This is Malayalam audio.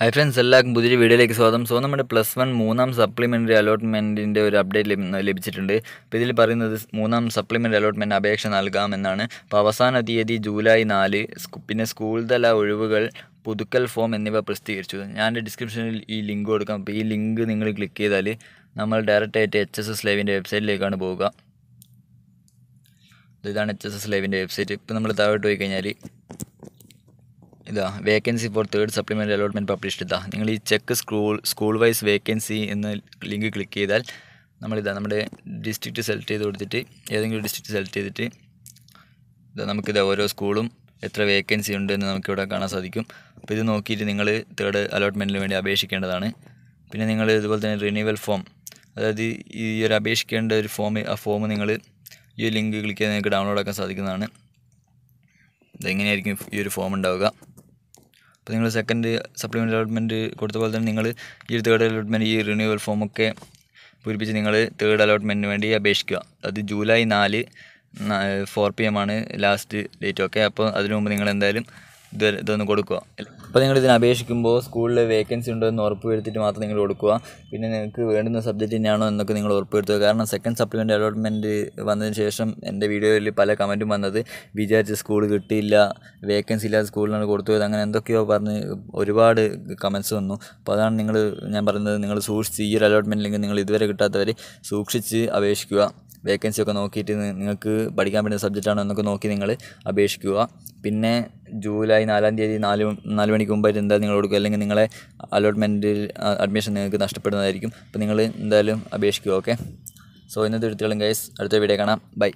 ഹൈ ഫ്രണ്ട്സ് എല്ലാവർക്കും പുതിയൊരു വീഡിയോയിലേക്ക് സ്വാഗതം സോ നമ്മുടെ പ്ലസ് വൺ മൂന്നാം സപ്ലിമെൻ്ററി അലോട്ട്മെൻറ്റിൻ്റെ ഒരു അപ്ഡേറ്റ് ലഭിച്ചിട്ടുണ്ട് ഇപ്പോൾ ഇതിൽ പറയുന്നത് മൂന്നാം സപ്ലിമെൻ്ററി അലോട്ട്മെൻ്റ് അപേക്ഷ നൽകാമെന്നാണ് അപ്പോൾ അവസാന തീയതി ജൂലൈ നാല് പിന്നെ സ്കൂൾ തല ഒഴിവുകൾ പുതുക്കൽ ഫോം എന്നിവ പ്രസിദ്ധീകരിച്ചു ഞാൻ ഡിസ്ക്രിപ്ഷനിൽ ഈ ലിങ്ക് കൊടുക്കാം അപ്പോൾ ഈ ലിങ്ക് നിങ്ങൾ ക്ലിക്ക് ചെയ്താൽ നമ്മൾ ഡയറക്റ്റായിട്ട് എച്ച് എസ് എസ് ലൈവിൻ്റെ വെബ്സൈറ്റിലേക്കാണ് പോവുക ഇതാണ് എച്ച് എസ് എസ് ലൈവിൻ്റെ വെബ്സൈറ്റ് ഇപ്പോൾ നമ്മൾ താഴോട്ട് പോയി കഴിഞ്ഞാൽ ഇതാ vacancy for third supplementary allotment published ഇതാ നിങ്ങൾ ഈ check school school wise vacancy എന്ന ലിങ്ക് ക്ലിക്ക് ചെയ്താൽ നമ്മളിതാ നമ്മുടെ ഡിസ്ട്രിക്റ്റ് സെലക്ട് ചെയ്ത് കൊടുത്തിട്ട് ഏതെങ്കിലും ഡിസ്ട്രിക്റ്റ് സെലക്ട് ചെയ്തിട്ട് ഇതാ നമുക്കിതാ ഓരോ സ്കൂളും എത്ര വേക്കൻസി ഉണ്ട് എന്ന് നമുക്കിവിടെ കാണാൻ സാധിക്കും അപ്പോൾ ഇത് നോക്കിയിട്ട് നിങ്ങൾ തേർഡ് അലോട്ട്മെൻറ്റിന് വേണ്ടി അപേക്ഷിക്കേണ്ടതാണ് പിന്നെ നിങ്ങൾ ഇതുപോലെ തന്നെ റിന്യൂവൽ ഫോം അതായത് ഈ ഒരു അപേക്ഷിക്കേണ്ട ഒരു ഫോം ആ ഫോം നിങ്ങൾ ഈ ലിങ്ക് ക്ലിക്ക് ചെയ്ത് നിങ്ങൾക്ക് ഡൗൺലോഡ് ആക്കാൻ സാധിക്കുന്നതാണ് ഇതെങ്ങനെയായിരിക്കും ഈ ഒരു ഫോം ഉണ്ടാവുക അപ്പോൾ നിങ്ങൾ സെക്കൻഡ് സപ്ലിമെൻ്റ് അലോട്ട്മെൻറ്റ് കൊടുത്ത പോലെ തന്നെ നിങ്ങൾ ഈ തേർഡ് അലോട്ട്മെൻറ്റ് ഈ റിന്യൂവൽ ഫോമൊക്കെ പൂരിപ്പിച്ച് നിങ്ങൾ തേർഡ് അലോട്ട്മെൻറ്റിന് വേണ്ടി അപേക്ഷിക്കുക അത് ജൂലൈ നാല് ഫോർ പി എം ആണ് ലാസ്റ്റ് ഡേറ്റ് ഓക്കെ അപ്പോൾ അതിനു മുമ്പ് നിങ്ങൾ എന്തായാലും ഇത് ഇതൊന്നും കൊടുക്കുക അപ്പോൾ നിങ്ങൾ ഇതിന് അപേക്ഷിക്കുമ്പോൾ സ്കൂളിൽ വേക്കൻസി ഉണ്ടോ എന്ന് ഉറപ്പ് വരുത്തിയിട്ട് മാത്രം നിങ്ങൾ കൊടുക്കുക പിന്നെ നിങ്ങൾക്ക് വേണ്ടുന്ന സബ്ജക്റ്റ് തന്നെയാണോ എന്നൊക്കെ നിങ്ങൾ ഉറപ്പ് വരുത്തുക കാരണം സെക്കൻഡ് സപ്ലിമെൻ്റ് അലോട്ട്മെൻറ്റ് വന്നതിന് ശേഷം എൻ്റെ വീഡിയോയിൽ പല കമൻറ്റും വന്നത് വിചാരിച്ച സ്കൂൾ കിട്ടിയില്ല വേക്കൻസി ഇല്ലാത്ത സ്കൂളിലാണ് കൊടുത്തുപോയത് അങ്ങനെ എന്തൊക്കെയോ പറഞ്ഞ് ഒരുപാട് കമൻസ് വന്നു അപ്പോൾ അതാണ് നിങ്ങൾ ഞാൻ പറയുന്നത് നിങ്ങൾ സൂക്ഷിച്ച് ഈ ഒരു അലോട്ട്മെൻറ്റിലെങ്കിൽ നിങ്ങൾ ഇതുവരെ കിട്ടാത്തവർ സൂക്ഷിച്ച് അപേക്ഷിക്കുക വേക്കൻസി ഒക്കെ നോക്കിയിട്ട് നിങ്ങൾക്ക് പഠിക്കാൻ പറ്റുന്ന സബ്ജക്റ്റാണോ എന്നൊക്കെ നോക്കി നിങ്ങൾ അപേക്ഷിക്കുക പിന്നെ ജൂലൈ നാലാം തീയതി നാല് നാല് മണിക്ക് മുമ്പായിട്ട് എന്തായാലും നിങ്ങൾ കൊടുക്കുക അല്ലെങ്കിൽ നിങ്ങളെ അലോട്ട്മെൻറ്റിൽ അഡ്മിഷൻ നിങ്ങൾക്ക് നഷ്ടപ്പെടുന്നതായിരിക്കും അപ്പോൾ നിങ്ങൾ എന്തായാലും അപേക്ഷിക്കുക ഓക്കെ സോ ഇന്നത്തെ എടുത്തോളം ഗൈസ് അടുത്ത വീഡിയോ കാണാം ബൈ